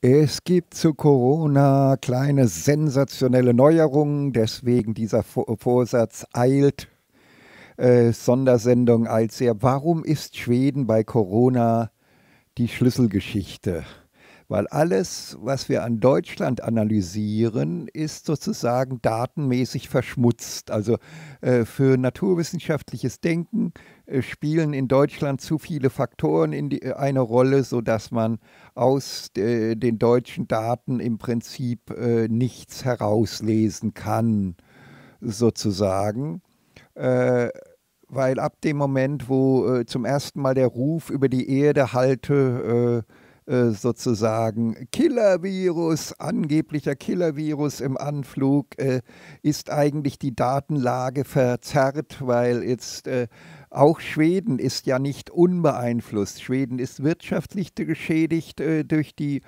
Es gibt zu Corona kleine sensationelle Neuerungen, deswegen dieser Vorsatz eilt. Äh, Sondersendung als sehr. Warum ist Schweden bei Corona die Schlüsselgeschichte? Weil alles, was wir an Deutschland analysieren, ist sozusagen datenmäßig verschmutzt. Also äh, für naturwissenschaftliches Denken äh, spielen in Deutschland zu viele Faktoren in die, äh, eine Rolle, sodass man aus äh, den deutschen Daten im Prinzip äh, nichts herauslesen kann, sozusagen. Äh, weil ab dem Moment, wo äh, zum ersten Mal der Ruf über die Erde halte, sozusagen Killer-Virus, angeblicher Killer-Virus im Anflug, äh, ist eigentlich die Datenlage verzerrt, weil jetzt äh, auch Schweden ist ja nicht unbeeinflusst. Schweden ist wirtschaftlich geschädigt äh, durch die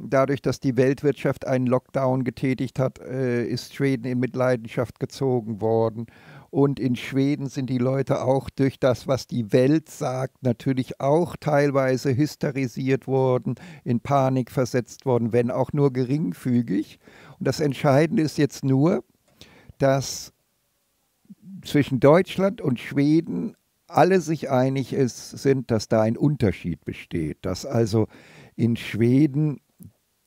dadurch, dass die Weltwirtschaft einen Lockdown getätigt hat, äh, ist Schweden in Mitleidenschaft gezogen worden. Und in Schweden sind die Leute auch durch das, was die Welt sagt, natürlich auch teilweise hysterisiert worden, in Panik versetzt worden, wenn auch nur geringfügig. Und das Entscheidende ist jetzt nur, dass zwischen Deutschland und Schweden alle sich einig ist, sind, dass da ein Unterschied besteht, dass also in Schweden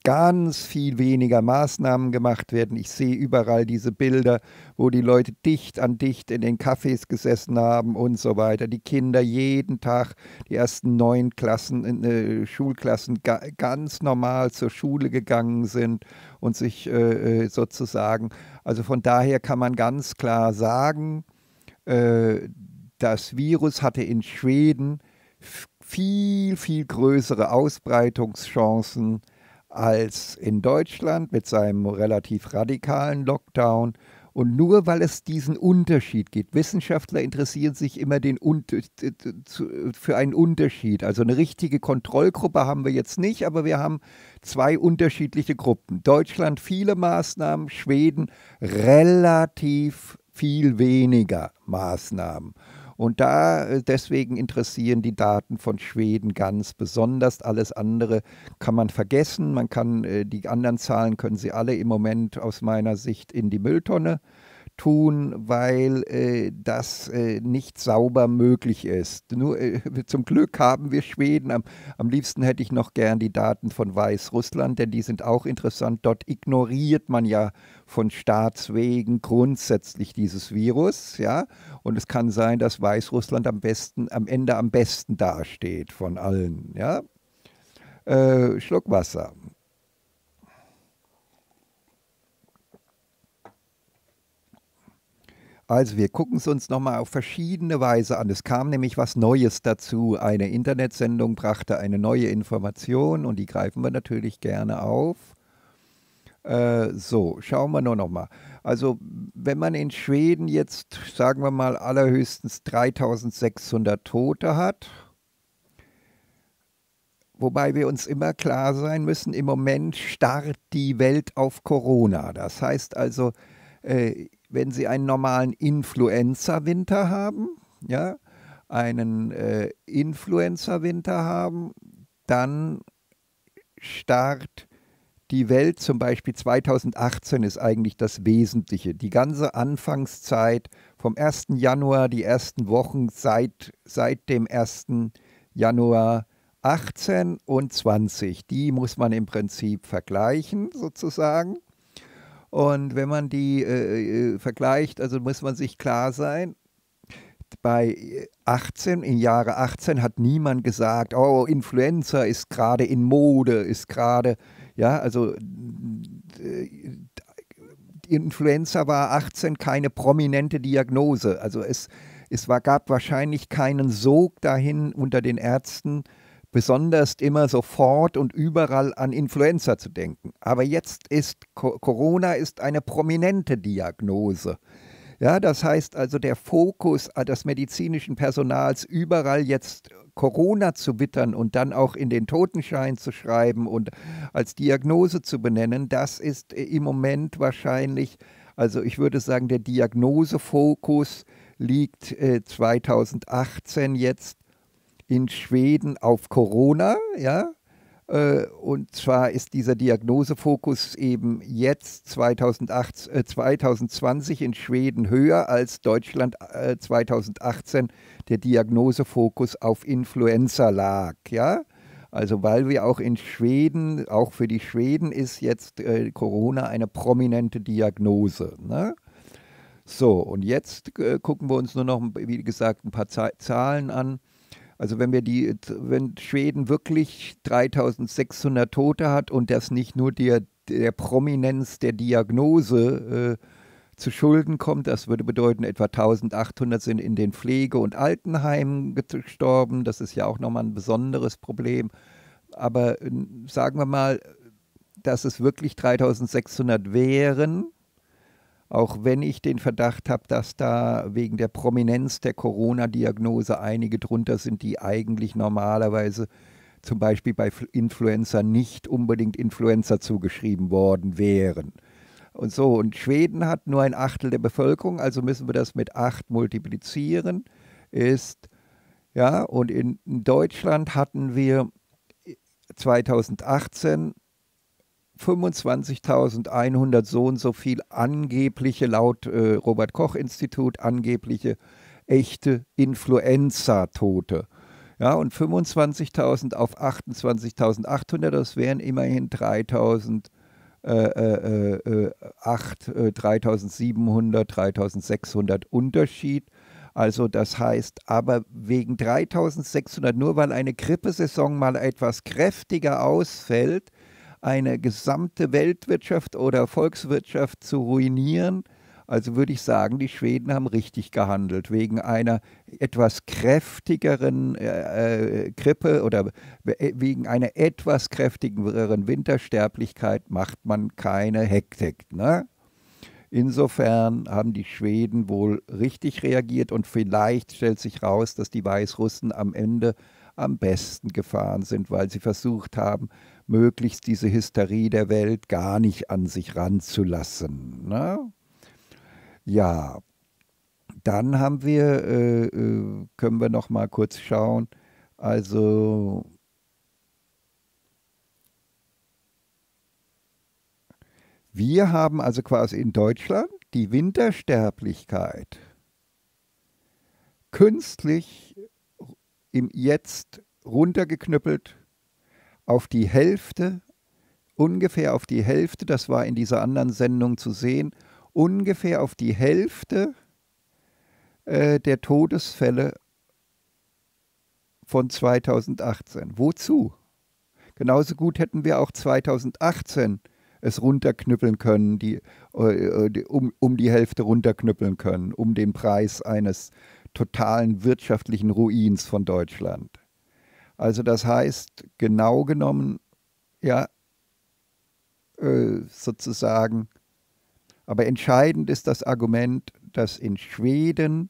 ganz viel weniger Maßnahmen gemacht werden. Ich sehe überall diese Bilder, wo die Leute dicht an dicht in den Cafés gesessen haben und so weiter. Die Kinder jeden Tag, die ersten neun Klassen, äh, Schulklassen ga, ganz normal zur Schule gegangen sind und sich äh, äh sozusagen, also von daher kann man ganz klar sagen, äh, das Virus hatte in Schweden viel, viel größere Ausbreitungschancen als in Deutschland mit seinem relativ radikalen Lockdown. Und nur weil es diesen Unterschied gibt, Wissenschaftler interessieren sich immer den, für einen Unterschied. Also eine richtige Kontrollgruppe haben wir jetzt nicht, aber wir haben zwei unterschiedliche Gruppen. Deutschland viele Maßnahmen, Schweden relativ viel weniger Maßnahmen. Und da äh, deswegen interessieren die Daten von Schweden ganz besonders. Alles andere kann man vergessen. Man kann äh, die anderen Zahlen können Sie alle im Moment aus meiner Sicht in die Mülltonne tun, weil äh, das äh, nicht sauber möglich ist. Nur äh, zum Glück haben wir Schweden. Am, am liebsten hätte ich noch gern die Daten von Weißrussland, denn die sind auch interessant. Dort ignoriert man ja von Staatswegen grundsätzlich dieses Virus, ja. Und es kann sein, dass Weißrussland am besten, am Ende am besten dasteht von allen, ja. Äh, Schluck Wasser. Also wir gucken es uns nochmal auf verschiedene Weise an. Es kam nämlich was Neues dazu. Eine Internetsendung brachte eine neue Information und die greifen wir natürlich gerne auf. Äh, so, schauen wir nur nochmal. Also wenn man in Schweden jetzt, sagen wir mal, allerhöchstens 3600 Tote hat, Wobei wir uns immer klar sein müssen, im Moment starrt die Welt auf Corona. Das heißt also, äh, wenn Sie einen normalen Influenza-Winter haben, ja, einen äh, Influenza-Winter haben, dann starrt die Welt zum Beispiel 2018 ist eigentlich das Wesentliche. Die ganze Anfangszeit vom 1. Januar, die ersten Wochen seit, seit dem 1. Januar 18 und 20, die muss man im Prinzip vergleichen sozusagen. Und wenn man die äh, äh, vergleicht, also muss man sich klar sein, bei 18, äh, im Jahre 18 hat niemand gesagt, oh, Influenza ist gerade in Mode, ist gerade, ja, also äh, Influencer war 18 keine prominente Diagnose. Also es, es war, gab wahrscheinlich keinen Sog dahin unter den Ärzten, besonders immer sofort und überall an Influenza zu denken. Aber jetzt ist Corona ist eine prominente Diagnose. Ja, das heißt also, der Fokus äh, des medizinischen Personals überall jetzt Corona zu wittern und dann auch in den Totenschein zu schreiben und als Diagnose zu benennen, das ist äh, im Moment wahrscheinlich, also ich würde sagen, der Diagnosefokus liegt 2018 äh, jetzt in Schweden auf Corona, ja. Äh, und zwar ist dieser Diagnosefokus eben jetzt 2008, 2020 äh, in Schweden höher als Deutschland 2018 äh, der Diagnosefokus auf Influenza lag. Ja? Also weil wir auch in Schweden, auch für die Schweden ist jetzt äh, Corona eine prominente Diagnose. Ne? So, und jetzt äh, gucken wir uns nur noch, wie gesagt, ein paar Z Zahlen an. Also wenn wir die, wenn Schweden wirklich 3600 Tote hat und das nicht nur der, der Prominenz der Diagnose äh, zu Schulden kommt. Das würde bedeuten, etwa 1800 sind in den Pflege- und Altenheimen gestorben. Das ist ja auch nochmal ein besonderes Problem. Aber äh, sagen wir mal, dass es wirklich 3600 wären, auch wenn ich den Verdacht habe, dass da wegen der Prominenz der Corona-Diagnose einige drunter sind, die eigentlich normalerweise zum Beispiel bei Influenza nicht unbedingt Influenza zugeschrieben worden wären. Und so, und Schweden hat nur ein Achtel der Bevölkerung, also müssen wir das mit acht multiplizieren, ist, ja, und in Deutschland hatten wir 2018 äh, 25.100 so und so viel angebliche, laut äh, Robert Koch Institut, angebliche echte Influenza-Tote. Ja, und 25.000 auf 28.800, das wären immerhin 3.000. 8, 3700, 3600 Unterschied. Also das heißt, aber wegen 3600, nur weil eine Grippesaison mal etwas kräftiger ausfällt, eine gesamte Weltwirtschaft oder Volkswirtschaft zu ruinieren. Also würde ich sagen, die Schweden haben richtig gehandelt, wegen einer etwas kräftigeren äh, Grippe äh, oder äh, wegen einer etwas kräftigeren Wintersterblichkeit macht man keine Hektik. Ne? Insofern haben die Schweden wohl richtig reagiert und vielleicht stellt sich raus, dass die Weißrussen am Ende am besten gefahren sind, weil sie versucht haben, möglichst diese Hysterie der Welt gar nicht an sich ranzulassen. Ne? Ja, dann haben wir, äh, äh können wir noch mal kurz schauen, also wir haben also quasi in Deutschland die Wintersterblichkeit künstlich im Jetzt runtergeknüppelt auf die Hälfte, ungefähr auf die Hälfte, das war in dieser anderen Sendung zu sehen, ungefähr auf die Hälfte äh, der Todesfälle von 2018. Wozu? Genauso gut hätten wir auch 2018 es runterknüppeln können, die, äh, äh um, um die Hälfte runterknüppeln können, um den Preis eines totalen wirtschaftlichen Ruins von Deutschland. Also das heißt, genau genommen, ja, äh, sozusagen, aber entscheidend ist das Argument, dass in Schweden,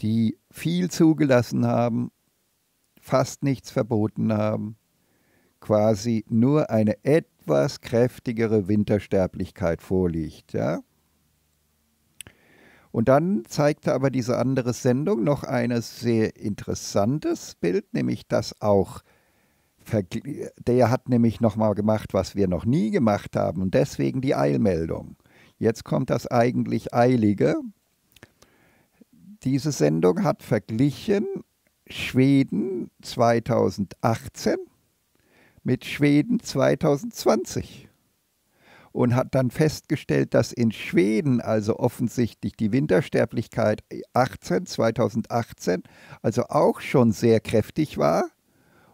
die viel zugelassen haben, fast nichts verboten haben, quasi nur eine etwas kräftigere Wintersterblichkeit vorliegt. Ja? Und dann zeigte aber diese andere Sendung noch ein sehr interessantes Bild, nämlich das auch. Der hat nämlich nochmal gemacht, was wir noch nie gemacht haben und deswegen die Eilmeldung. Jetzt kommt das eigentlich Eilige. Diese Sendung hat verglichen Schweden 2018 mit Schweden 2020 und hat dann festgestellt, dass in Schweden also offensichtlich die Wintersterblichkeit 18, 2018 also auch schon sehr kräftig war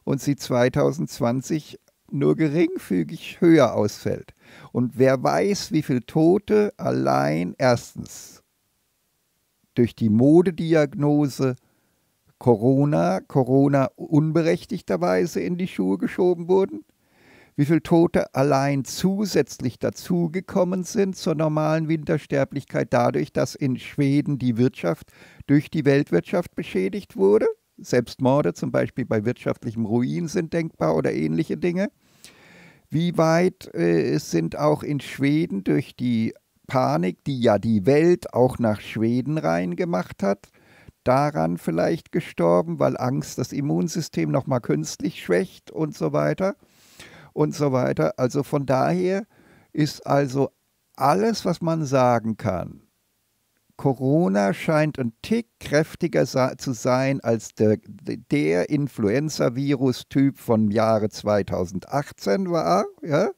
und sie 2020 nur geringfügig höher ausfällt. Und wer weiß, wie viele Tote allein erstens durch die Modediagnose Corona, Corona unberechtigterweise in die Schuhe geschoben wurden wie viele Tote allein zusätzlich dazugekommen sind zur normalen Wintersterblichkeit dadurch, dass in Schweden die Wirtschaft durch die Weltwirtschaft beschädigt wurde. Selbstmorde zum Beispiel bei wirtschaftlichem Ruin sind denkbar oder ähnliche Dinge. Wie weit äh, sind auch in Schweden durch die Panik, die ja die Welt auch nach Schweden reingemacht hat, daran vielleicht gestorben, weil Angst das Immunsystem nochmal künstlich schwächt und so weiter und so weiter. Also von daher ist also alles, was man sagen kann, Corona scheint ein Tick kräftiger zu sein als der, der Influenza-Virus-Typ vom Jahre 2018 war. Ja?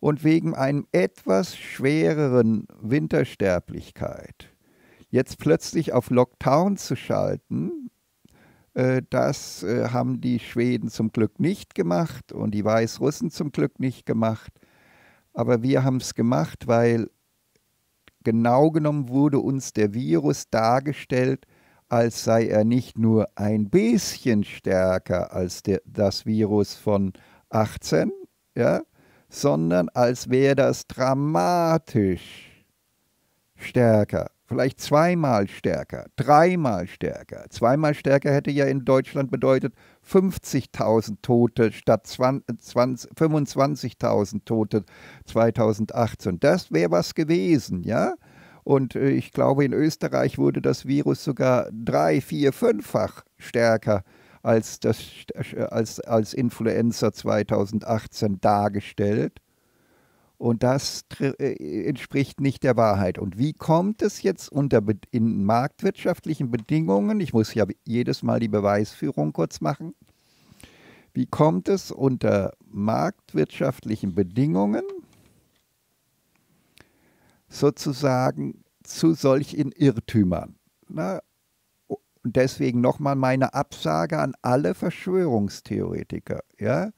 Und wegen einem etwas schwereren Wintersterblichkeit jetzt plötzlich auf Lockdown zu schalten, äh, das äh, haben die Schweden zum Glück nicht gemacht und die Weißrussen zum Glück nicht gemacht. Aber wir haben es gemacht, weil genau genommen wurde uns der Virus dargestellt, als sei er nicht nur ein bisschen stärker als der, das Virus von 18, ja, sondern als wäre das dramatisch stärker vielleicht zweimal stärker, dreimal stärker. Zweimal stärker hätte ja in Deutschland bedeutet 50.000 Tote statt 25.000 Tote 2018. Das wäre was gewesen, ja? Und äh, ich glaube, in Österreich wurde das Virus sogar drei, vier, fünffach stärker als, das, äh, als, als Influenza 2018 dargestellt. Und das äh, entspricht nicht der Wahrheit. Und wie kommt es jetzt unter in marktwirtschaftlichen Bedingungen? Ich muss ja jedes Mal die Beweisführung kurz machen. Wie kommt es unter marktwirtschaftlichen Bedingungen sozusagen zu solchen Irrtümern? Na, und deswegen nochmal meine Absage an alle Verschwörungstheoretiker. Ja?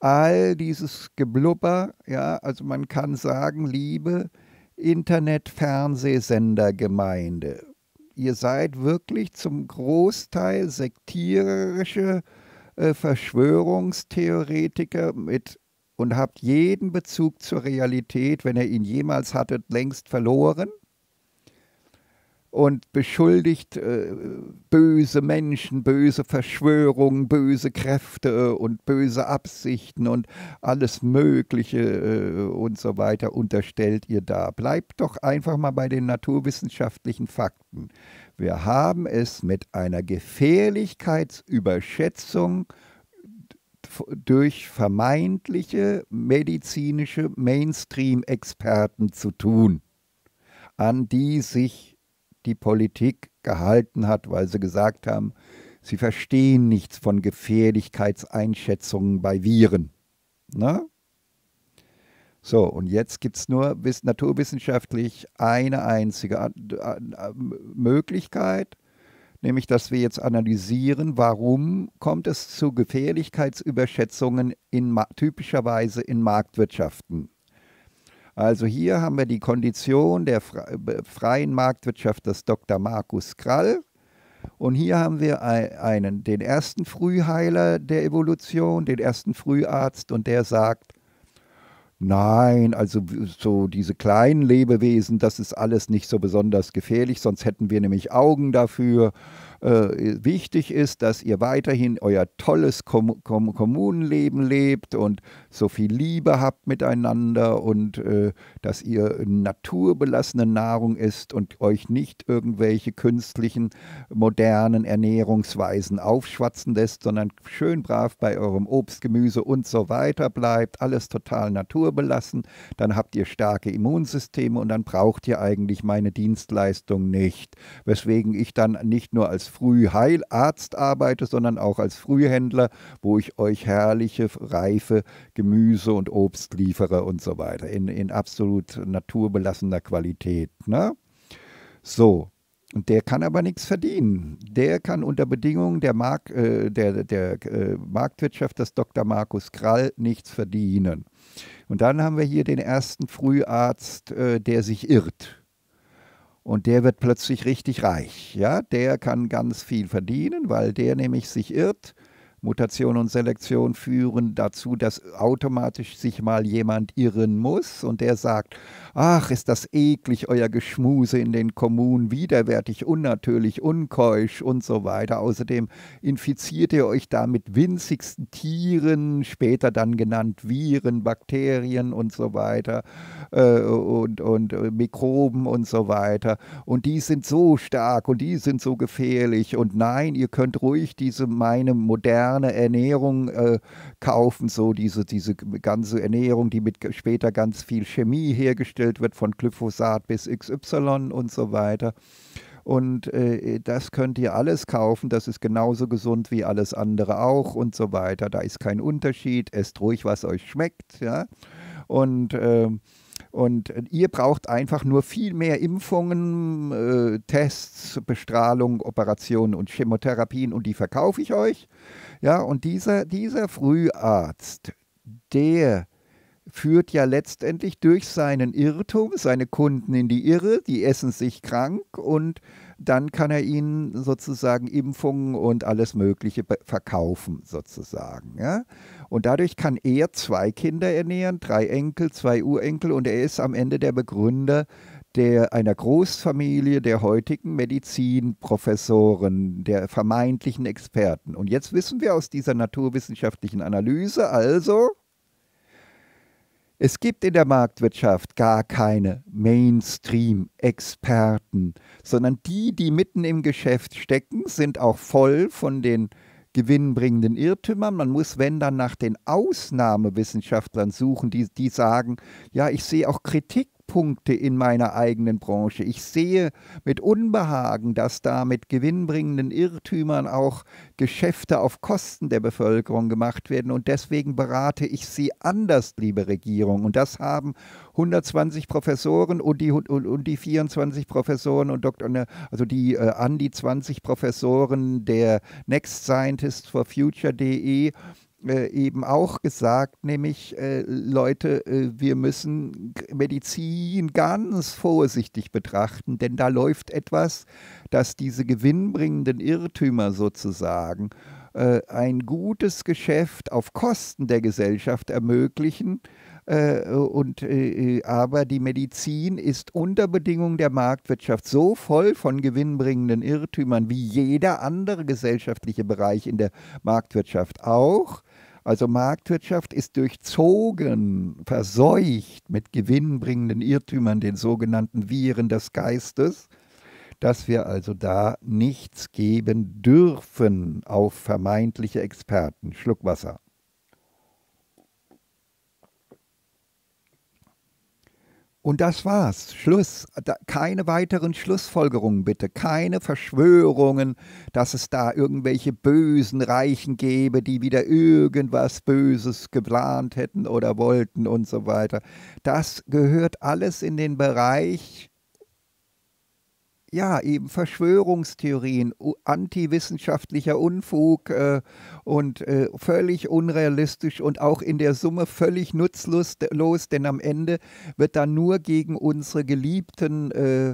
all dieses Geblubber, ja, also man kann sagen, liebe Internet-Fernsehsendergemeinde, ihr seid wirklich zum Großteil sektierische äh, Verschwörungstheoretiker mit und habt jeden Bezug zur Realität, wenn ihr ihn jemals hattet, längst verloren und beschuldigt äh, böse Menschen, böse Verschwörungen, böse Kräfte und böse Absichten und alles Mögliche äh, und so weiter unterstellt ihr da. Bleibt doch einfach mal bei den naturwissenschaftlichen Fakten. Wir haben es mit einer Gefährlichkeitsüberschätzung durch vermeintliche medizinische Mainstream-Experten zu tun, an die sich die Politik gehalten hat, weil sie gesagt haben, sie verstehen nichts von Gefährlichkeitseinschätzungen bei Viren. Na? Ne? So, und jetzt gibt es nur naturwissenschaftlich eine einzige Möglichkeit, nämlich dass wir jetzt analysieren, warum kommt es zu Gefährlichkeitsüberschätzungen in, typischerweise in Marktwirtschaften. Also hier haben wir die Kondition der freien Marktwirtschaft des Dr. Markus Krall. Und hier haben wir einen, den ersten Frühheiler der Evolution, den ersten Früharzt, und der sagt, nein, also so diese kleinen Lebewesen, das ist alles nicht so besonders gefährlich, sonst hätten wir nämlich Augen dafür äh, wichtig ist, dass ihr weiterhin euer tolles Kom Kom Kommunenleben lebt und so viel Liebe habt miteinander und äh, dass ihr naturbelassene Nahrung isst und euch nicht irgendwelche künstlichen, modernen Ernährungsweisen aufschwatzen lässt, sondern schön brav bei eurem Obst, Gemüse und so weiter bleibt, alles total naturbelassen, dann habt ihr starke Immunsysteme und dann braucht ihr eigentlich meine Dienstleistung nicht, weswegen ich dann nicht nur als Frühheilarzt arbeite, sondern auch als Frühhändler, wo ich euch herrliche, reife Gemüse und Obst liefere und so weiter. In, in absolut naturbelassener Qualität. Ne? So, und der kann aber nichts verdienen. Der kann unter Bedingungen der, Mark, äh, der, der äh, Marktwirtschaft des Dr. Markus Krall nichts verdienen. Und dann haben wir hier den ersten Früharzt, äh, der sich irrt. Und der wird plötzlich richtig reich. Ja, der kann ganz viel verdienen, weil der nämlich sich irrt Mutation und Selektion führen dazu, dass automatisch sich mal jemand irren muss und der sagt, ach, ist das eklig, euer Geschmuse in den Kommunen, widerwärtig, unnatürlich, unkeusch und so weiter. Außerdem infiziert ihr euch da mit winzigsten Tieren, später dann genannt Viren, Bakterien und so weiter äh, und, und äh, Mikroben und so weiter. Und die sind so stark und die sind so gefährlich und nein, ihr könnt ruhig diese meine moderne vegane Ernährung äh, kaufen, so diese, diese ganze Ernährung, die mit später ganz viel Chemie hergestellt wird, von Glyphosat bis XY und so weiter. Und äh, das könnt ihr alles kaufen, das ist genauso gesund wie alles andere auch und so weiter. Da ist kein Unterschied, esst ruhig, was euch schmeckt. Ja? Und äh, und äh, ihr braucht einfach nur viel mehr Impfungen, äh, Tests, Bestrahlung, Operationen und Chemotherapien und die verkaufe ich euch. Ja, und dieser, dieser Früharzt, der führt ja letztendlich durch seinen Irrtum seine Kunden in die Irre, die essen sich krank und dann kann er ihnen sozusagen Impfungen und alles Mögliche verkaufen, sozusagen. Ja? Und dadurch kann er zwei Kinder ernähren, drei Enkel, zwei Urenkel und er ist am Ende der Begründer der, einer Großfamilie der heutigen Medizinprofessoren, der vermeintlichen Experten. Und jetzt wissen wir aus dieser naturwissenschaftlichen Analyse also, es gibt in der Marktwirtschaft gar keine Mainstream-Experten, sondern die, die mitten im Geschäft stecken, sind auch voll von den gewinnbringenden Irrtümern. Man muss, wenn dann, nach den Ausnahmewissenschaftlern suchen, die, die sagen, ja, ich sehe auch Kritik Knackpunkte in meiner eigenen Branche. Ich sehe mit Unbehagen, dass da mit gewinnbringenden Irrtümern auch Geschäfte auf Kosten der Bevölkerung gemacht werden. Und deswegen berate ich Sie anders, liebe Regierung. Und das haben 120 Professoren und die, und, und die 24 Professoren und Doktor, ne, also die äh, an die 20 Professoren der Next Scientist for Future.de eben auch gesagt, nämlich äh, Leute, äh, wir müssen Medizin ganz vorsichtig betrachten, denn da läuft etwas, dass diese gewinnbringenden Irrtümer sozusagen äh, ein gutes Geschäft auf Kosten der Gesellschaft ermöglichen. Äh, und, äh, aber die Medizin ist unter Bedingungen der Marktwirtschaft so voll von gewinnbringenden Irrtümern wie jeder andere gesellschaftliche Bereich in der Marktwirtschaft auch, also Marktwirtschaft ist durchzogen, verseucht mit gewinnbringenden Irrtümern, den sogenannten Viren des Geistes, dass wir also da nichts geben dürfen auf vermeintliche Experten. Schluck Wasser. Und das war's. Schluss. Da, keine weiteren Schlussfolgerungen bitte. Keine Verschwörungen, dass es da irgendwelche bösen Reichen gäbe, die wieder irgendwas Böses geplant hätten oder wollten und so weiter. Das gehört alles in den Bereich ja, eben Verschwörungstheorien, antiwissenschaftlicher Unfug äh, und äh, völlig unrealistisch und auch in der Summe völlig nutzlos, los, denn am Ende wird dann nur gegen unsere geliebten äh,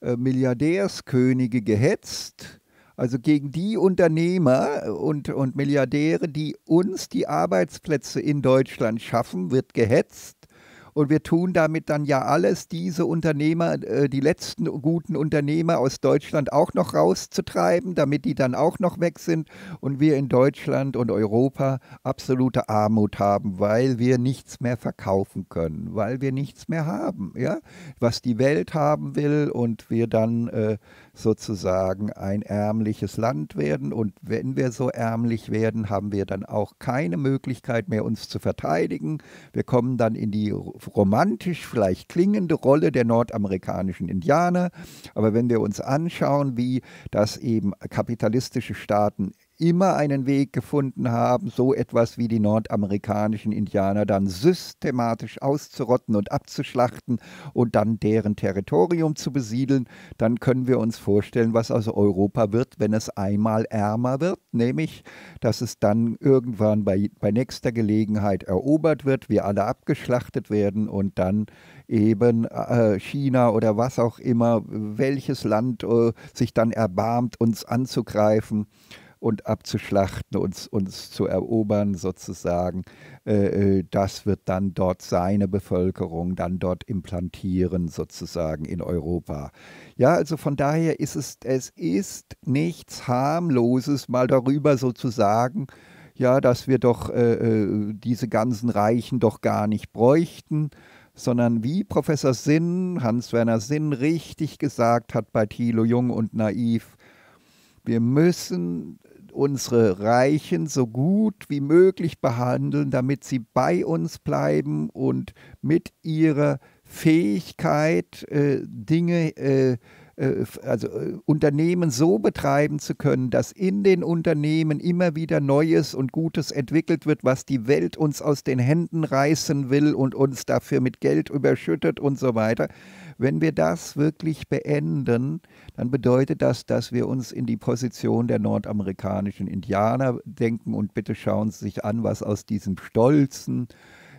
äh, Milliardärskönige gehetzt. Also gegen die Unternehmer und, und Milliardäre, die uns die Arbeitsplätze in Deutschland schaffen, wird gehetzt und wir tun damit dann ja alles, diese Unternehmer, äh, die letzten guten Unternehmer aus Deutschland auch noch rauszutreiben, damit die dann auch noch weg sind und wir in Deutschland und Europa absolute Armut haben, weil wir nichts mehr verkaufen können, weil wir nichts mehr haben, ja, was die Welt haben will und wir dann äh, sozusagen ein ärmliches Land werden. Und wenn wir so ärmlich werden, haben wir dann auch keine Möglichkeit mehr, uns zu verteidigen. Wir kommen dann in die romantisch vielleicht klingende Rolle der nordamerikanischen Indianer. Aber wenn wir uns anschauen, wie das eben kapitalistische Staaten immer einen Weg gefunden haben, so etwas wie die nordamerikanischen Indianer dann systematisch auszurotten und abzuschlachten und dann deren Territorium zu besiedeln, dann können wir uns vorstellen, was aus Europa wird, wenn es einmal ärmer wird, nämlich, dass es dann irgendwann bei, bei nächster Gelegenheit erobert wird, wir alle abgeschlachtet werden und dann eben äh, China oder was auch immer, welches Land äh, sich dann erbarmt, uns anzugreifen und abzuschlachten, uns, uns zu erobern sozusagen. Äh, äh, das wird dann dort seine Bevölkerung dann dort implantieren sozusagen in Europa. Ja, also von daher ist es, es ist nichts harmloses, mal darüber sozusagen, ja, dass wir doch äh, äh, diese ganzen Reichen doch gar nicht bräuchten sondern wie Professor Sinn, Hans-Werner Sinn richtig gesagt hat bei Thilo Jung und Naiv, wir müssen unsere Reichen so gut wie möglich behandeln, damit sie bei uns bleiben und mit ihrer Fähigkeit, äh, Dinge äh, äh, also äh, Unternehmen so betreiben zu können, dass in den Unternehmen immer wieder Neues und Gutes entwickelt wird, was die Welt uns aus den Händen reißen will und uns dafür mit Geld überschüttet und so weiter. Wenn wir das wirklich beenden, dann bedeutet das, dass wir uns in die Position der nordamerikanischen Indianer denken und bitte schauen Sie sich an, was aus diesem stolzen, äh,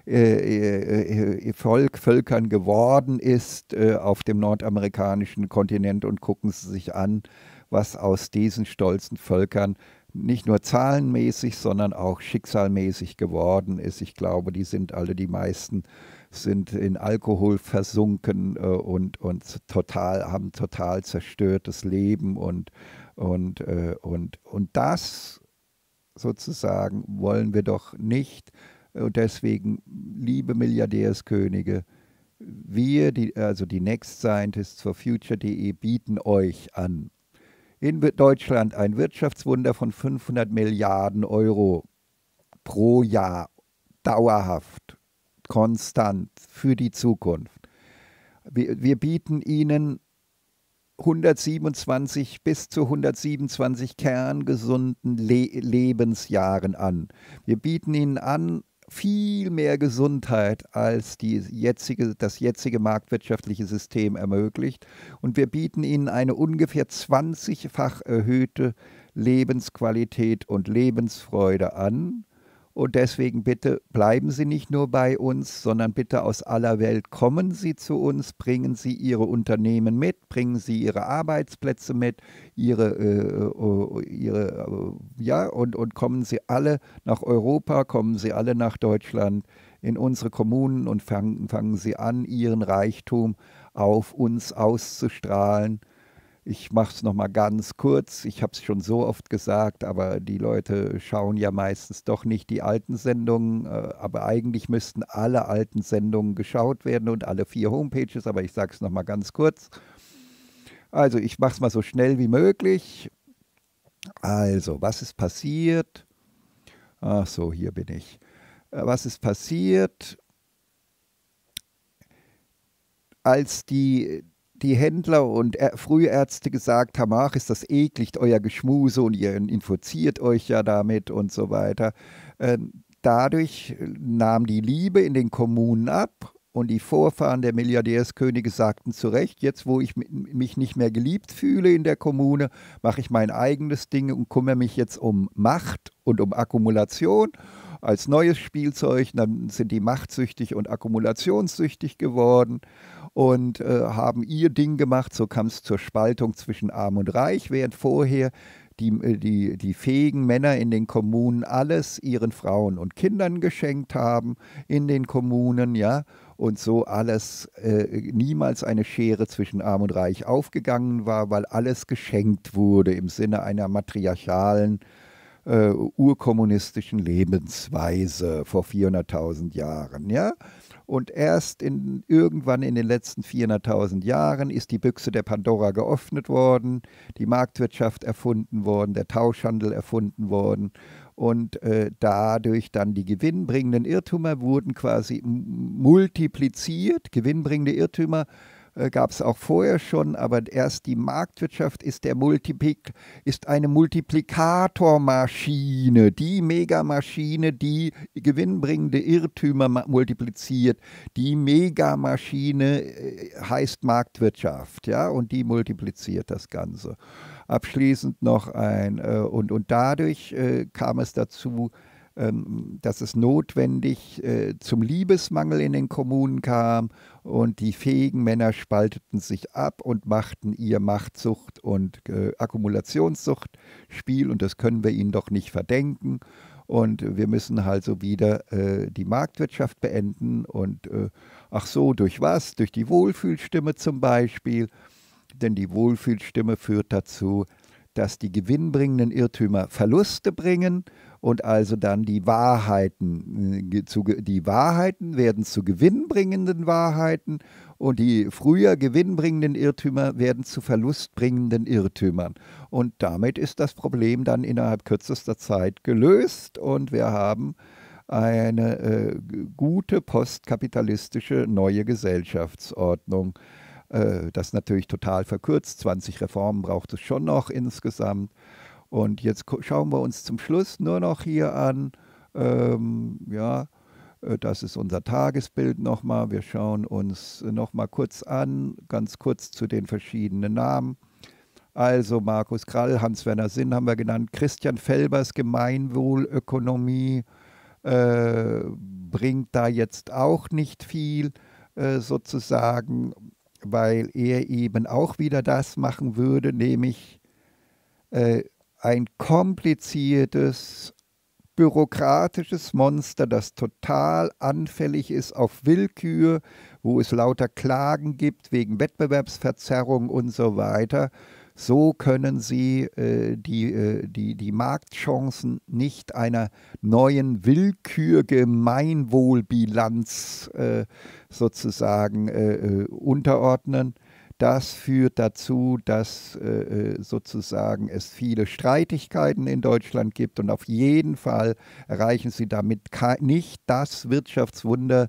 äh, äh, äh, Volk, Völkern geworden ist äh, auf dem nordamerikanischen Kontinent und gucken Sie sich an, was aus diesen stolzen Völkern nicht nur zahlenmäßig, sondern auch schicksalmäßig geworden ist. Ich glaube, die sind alle, die meisten sind in Alkohol versunken äh, und, und total, haben total zerstörtes Leben und, und, äh, und, und das sozusagen wollen wir doch nicht und deswegen, liebe Milliardärskönige, wir, die, also die Next Scientists for Future.de, bieten euch an. In Deutschland ein Wirtschaftswunder von 500 Milliarden Euro pro Jahr, dauerhaft, konstant für die Zukunft. Wir, wir bieten Ihnen 127 bis zu 127 kerngesunden Le Lebensjahren an. Wir bieten Ihnen an, viel mehr Gesundheit als die jetzige, das jetzige marktwirtschaftliche System ermöglicht. Und wir bieten ihnen eine ungefähr 20-fach erhöhte Lebensqualität und Lebensfreude an. Und deswegen bitte bleiben Sie nicht nur bei uns, sondern bitte aus aller Welt kommen Sie zu uns, bringen Sie Ihre Unternehmen mit, bringen Sie Ihre Arbeitsplätze mit, Ihre, äh, äh ihre äh, ja, und, und kommen Sie alle nach Europa, kommen Sie alle nach Deutschland, in unsere Kommunen und fangen, fangen Sie an, Ihren Reichtum auf uns auszustrahlen. Ich mache es nochmal ganz kurz. Ich habe es schon so oft gesagt, aber die Leute schauen ja meistens doch nicht die alten Sendungen. Äh, aber eigentlich müssten alle alten Sendungen geschaut werden und alle vier Homepages. Aber ich sage es nochmal ganz kurz. Also ich mache es mal so schnell wie möglich. Also, was ist passiert? Ach so, hier bin ich. Äh, was ist passiert, als die die Händler und Frühärzte gesagt haben, ach, ist das eklig, euer Geschmuse und ihr infiziert euch ja damit und so weiter. Ähm, dadurch äh, nahm die Liebe in den Kommunen ab und die Vorfahren der Milliardärskönige sagten zu Recht, jetzt wo ich mich nicht mehr geliebt fühle in der Kommune, mache ich mein eigenes Ding und kümmere mich jetzt um Macht und um Akkumulation als neues Spielzeug. Dann sind die machtsüchtig und akkumulationssüchtig geworden und äh, haben ihr Ding gemacht. So kam es zur Spaltung zwischen Arm und Reich, während vorher die, äh, die, die fähigen Männer in den Kommunen alles ihren Frauen und Kindern geschenkt haben in den Kommunen, ja, und so alles äh, niemals eine Schere zwischen Arm und Reich aufgegangen war, weil alles geschenkt wurde im Sinne einer matriarchalen, äh, urkommunistischen Lebensweise vor 400.000 Jahren, ja. Und erst in, irgendwann in den letzten 400.000 Jahren ist die Büchse der Pandora geöffnet worden, die Marktwirtschaft erfunden worden, der Tauschhandel erfunden worden. Und äh, dadurch dann die gewinnbringenden Irrtümer wurden quasi multipliziert. Gewinnbringende Irrtümer äh, äh, gab es auch vorher schon, aber erst die Marktwirtschaft ist, der Multiplik ist eine Multiplikatormaschine, die Megamaschine, die gewinnbringende Irrtümer multipliziert. Die Megamaschine äh, heißt Marktwirtschaft, ja, und die multipliziert das Ganze. Abschließend noch ein, äh, und, und dadurch äh, kam es dazu, ähm, dass es notwendig äh, zum Liebesmangel in den Kommunen kam und die fähigen Männer spalteten sich ab und machten ihr Machtsucht und äh, Akkumulationssucht Spiel und das können wir ihnen doch nicht verdenken. Und wir müssen also wieder äh, die Marktwirtschaft beenden. Und äh, ach so, durch was? Durch die Wohlfühlstimme zum Beispiel. Denn die Wohlfühlstimme führt dazu, dass die gewinnbringenden Irrtümer Verluste bringen und also dann die Wahrheiten, äh, die Wahrheiten werden zu gewinnbringenden Wahrheiten und die früher gewinnbringenden Irrtümer werden zu verlustbringenden Irrtümern. Und damit ist das Problem dann innerhalb kürzester Zeit gelöst und wir haben eine äh, gute postkapitalistische neue Gesellschaftsordnung äh, das ist natürlich total verkürzt. 20 Reformen braucht es schon noch insgesamt. Und jetzt schauen wir uns zum Schluss nur noch hier an. Ähm, ja, äh, das ist unser Tagesbild nochmal. Wir schauen uns nochmal kurz an, ganz kurz zu den verschiedenen Namen. Also Markus Krall, Hans-Werner Sinn haben wir genannt, Christian Felbers Gemeinwohlökonomie äh, bringt da jetzt auch nicht viel äh, sozusagen weil er eben auch wieder das machen würde, nämlich äh, ein kompliziertes, bürokratisches Monster, das total anfällig ist auf Willkür, wo es lauter Klagen gibt wegen Wettbewerbsverzerrung und so weiter. So können sie äh, die, äh, die, die Marktchancen nicht einer neuen Willkür-Gemeinwohlbilanz äh, sozusagen äh, äh, unterordnen. Das führt dazu, dass äh, äh, sozusagen es viele Streitigkeiten in Deutschland gibt und auf jeden Fall erreichen sie damit nicht das Wirtschaftswunder,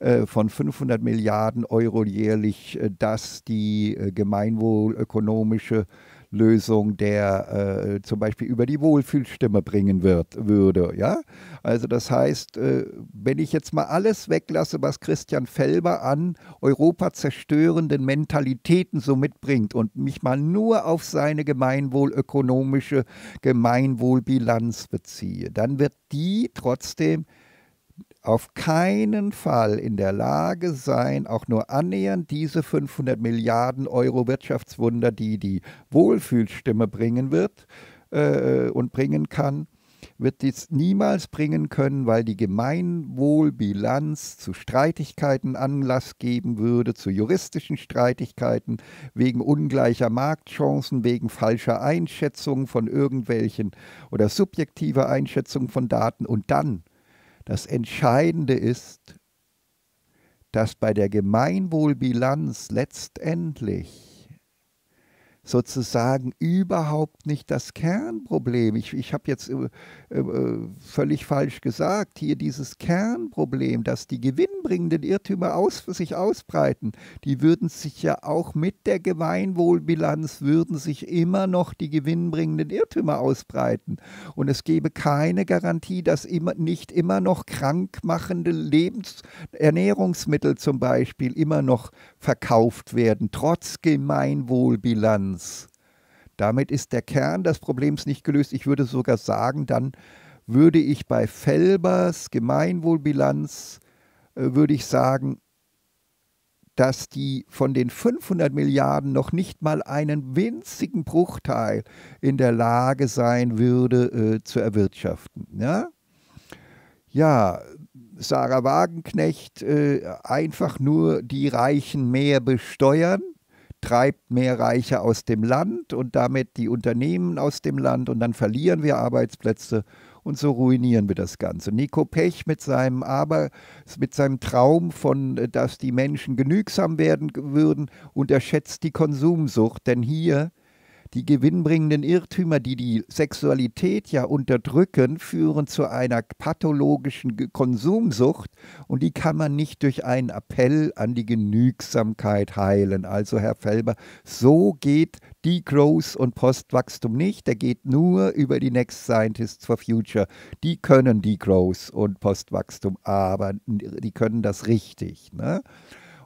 äh, von 500 Milliarden Euro jährlich, äh, dass die äh, gemeinwohlökonomische Lösung, der äh, zum Beispiel über die Wohlfühlstimme bringen wird, würde. Ja? Also das heißt, äh, wenn ich jetzt mal alles weglasse, was Christian Felber an Europa zerstörenden Mentalitäten so mitbringt und mich mal nur auf seine gemeinwohlökonomische Gemeinwohlbilanz beziehe, dann wird die trotzdem auf keinen Fall in der Lage sein, auch nur annähernd diese 500 Milliarden Euro Wirtschaftswunder, die die Wohlfühlstimme bringen wird äh, und bringen kann, wird dies niemals bringen können, weil die Gemeinwohlbilanz zu Streitigkeiten Anlass geben würde, zu juristischen Streitigkeiten wegen ungleicher Marktchancen, wegen falscher Einschätzung von irgendwelchen oder subjektiver Einschätzung von Daten. Und dann das Entscheidende ist, dass bei der Gemeinwohlbilanz letztendlich sozusagen überhaupt nicht das Kernproblem. Ich, ich habe jetzt äh, äh, völlig falsch gesagt, hier dieses Kernproblem, dass die gewinnbringenden Irrtümer aus, sich ausbreiten, die würden sich ja auch mit der Gemeinwohlbilanz, würden sich immer noch die gewinnbringenden Irrtümer ausbreiten. Und es gäbe keine Garantie, dass immer, nicht immer noch krankmachende Lebens Ernährungsmittel zum Beispiel immer noch verkauft werden, trotz Gemeinwohlbilanz. Verbrauchens. Damit ist der Kern des Problems nicht gelöst. Ich würde sogar sagen, dann würde ich bei Felbers Gemeinwohlbilanz, äh, würde ich sagen, dass die von den 500 Milliarden noch nicht mal einen winzigen Bruchteil in der Lage sein würde äh, zu erwirtschaften. Ja? ja, Sarah Wagenknecht, äh, einfach nur die Reichen mehr besteuern treibt mehr Reiche aus dem Land und damit die Unternehmen aus dem Land und dann verlieren wir Arbeitsplätze und so ruinieren wir das Ganze. Nico Pech mit seinem Aber, mit seinem Traum von, äh, dass die Menschen genügsam werden würden, unterschätzt die Konsumsucht, denn hier die gewinnbringenden Irrtümer, die die Sexualität ja unterdrücken, führen zu einer pathologischen Konsumsucht und die kann man nicht durch einen Appell an die Genügsamkeit heilen. Also Herr Felber, so geht Degrowth und Postwachstum nicht. Der geht nur über die Next Scientists for Future. Die können Degrowth und Postwachstum, aber die können das richtig. Ne?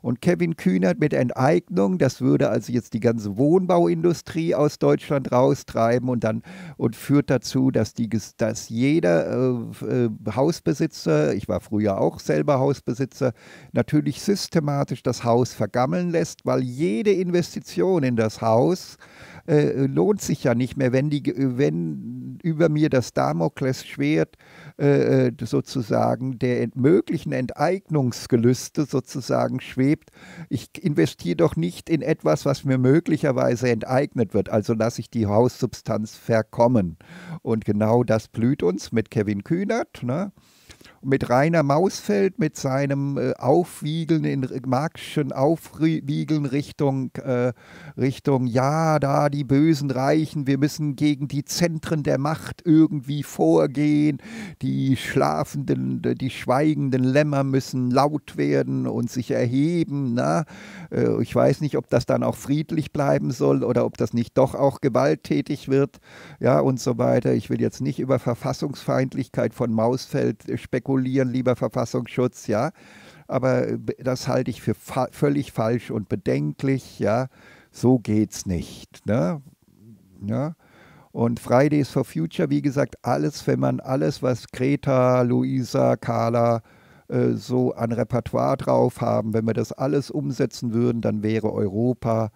Und Kevin Kühnert mit Enteignung, das würde also jetzt die ganze Wohnbauindustrie aus Deutschland raustreiben und dann und führt dazu, dass, die, dass jeder äh, äh, Hausbesitzer, ich war früher auch selber Hausbesitzer, natürlich systematisch das Haus vergammeln lässt, weil jede Investition in das Haus äh, lohnt sich ja nicht mehr, wenn, die, wenn über mir das Damoklesschwert äh, äh, äh, sozusagen der möglichen Enteignungsgelüste sozusagen schwebt. Ich investiere doch nicht in etwas, was mir möglicherweise enteignet wird, also lasse ich die Haussubstanz verkommen. Und genau das blüht uns mit Kevin Kühnert. Ne? mit Rainer Mausfeld, mit seinem äh, Aufwiegeln, in Marxischen Aufwiegeln Richtung, äh, Richtung, ja, da die bösen Reichen, wir müssen gegen die Zentren der Macht irgendwie vorgehen, die schlafenden, äh, die schweigenden Lämmer müssen laut werden und sich erheben. Na? Äh, ich weiß nicht, ob das dann auch friedlich bleiben soll oder ob das nicht doch auch gewalttätig wird, ja, und so weiter. Ich will jetzt nicht über Verfassungsfeindlichkeit von Mausfeld äh, spekulieren regulieren, lieber Verfassungsschutz, ja. Aber äh, das halte ich für fa völlig falsch und bedenklich, ja. So geht's nicht, ne? Ja. Ne? Und Fridays for Future, wie gesagt, alles, wenn man alles, was Greta, Luisa, Carla äh, so an Repertoire drauf haben, wenn wir das alles umsetzen würden, dann wäre Europa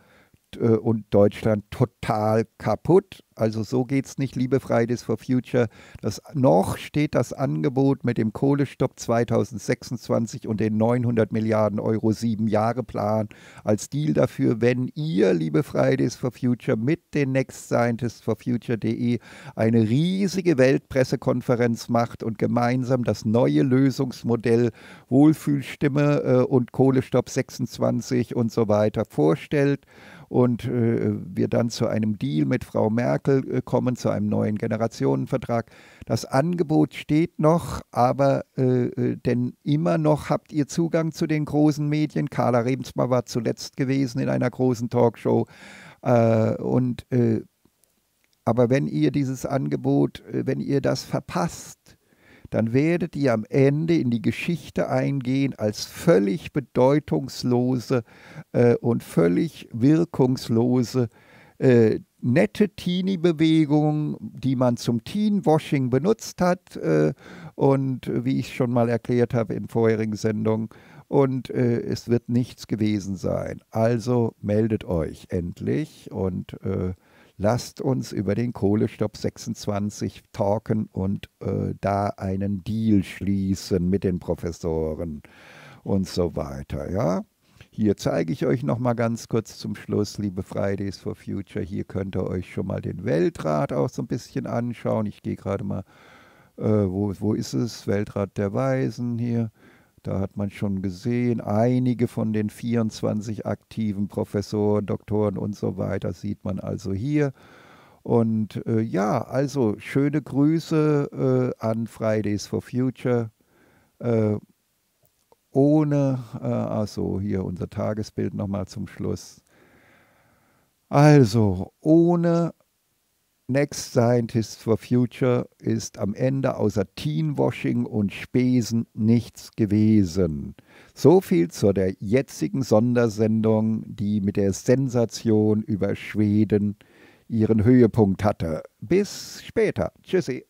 äh, und Deutschland total kaputt. Also so geht es nicht, liebe Fridays for Future. Das, noch steht das Angebot mit dem Kohlestopp 2026 und den 900 Milliarden Euro sieben Jahre Plan als Deal dafür, wenn ihr, liebe Fridays for Future, mit den Next Scientists for Future.de eine riesige Weltpressekonferenz macht und gemeinsam das neue Lösungsmodell Wohlfühlstimme äh, und Kohlestopp 26 und so weiter vorstellt und äh, wir dann zu einem Deal mit Frau Merkel äh, kommen, zu einem neuen Generationenvertrag. Das Angebot steht noch, aber äh, äh denn immer noch habt ihr Zugang zu den großen Medien. Carla Rebensmann war zuletzt gewesen in einer großen Talkshow äh, und äh, aber wenn ihr dieses Angebot, wenn ihr das verpasst, dann werdet ihr am Ende in die Geschichte eingehen als völlig bedeutungslose äh, und völlig wirkungslose äh, nette Teenie-Bewegung, die man zum Teen-Washing benutzt hat äh, und wie ich schon mal erklärt habe in vorherigen Sendungen. Und äh, es wird nichts gewesen sein. Also meldet euch endlich und äh, Lasst uns über den Kohlestopp 26 talken und äh, da einen Deal schließen mit den Professoren und so weiter. Ja, hier zeige ich euch noch mal ganz kurz zum Schluss, liebe Fridays for Future. Hier könnt ihr euch schon mal den Weltrat auch so ein bisschen anschauen. Ich gehe gerade mal, äh, wo, wo ist es? Weltrat der Weisen hier. Da hat man schon gesehen, einige von den 24 aktiven Professoren, Doktoren und so weiter sieht man also hier. Und äh, ja, also schöne Grüße äh, an Fridays for Future. Äh, ohne, äh, also hier unser Tagesbild nochmal zum Schluss. Also, ohne Next Scientists for Future ist am Ende außer Teenwashing und Spesen nichts gewesen. So viel zu der jetzigen Sondersendung, die mit der Sensation über Schweden ihren Höhepunkt hatte. Bis später. Tschüssi.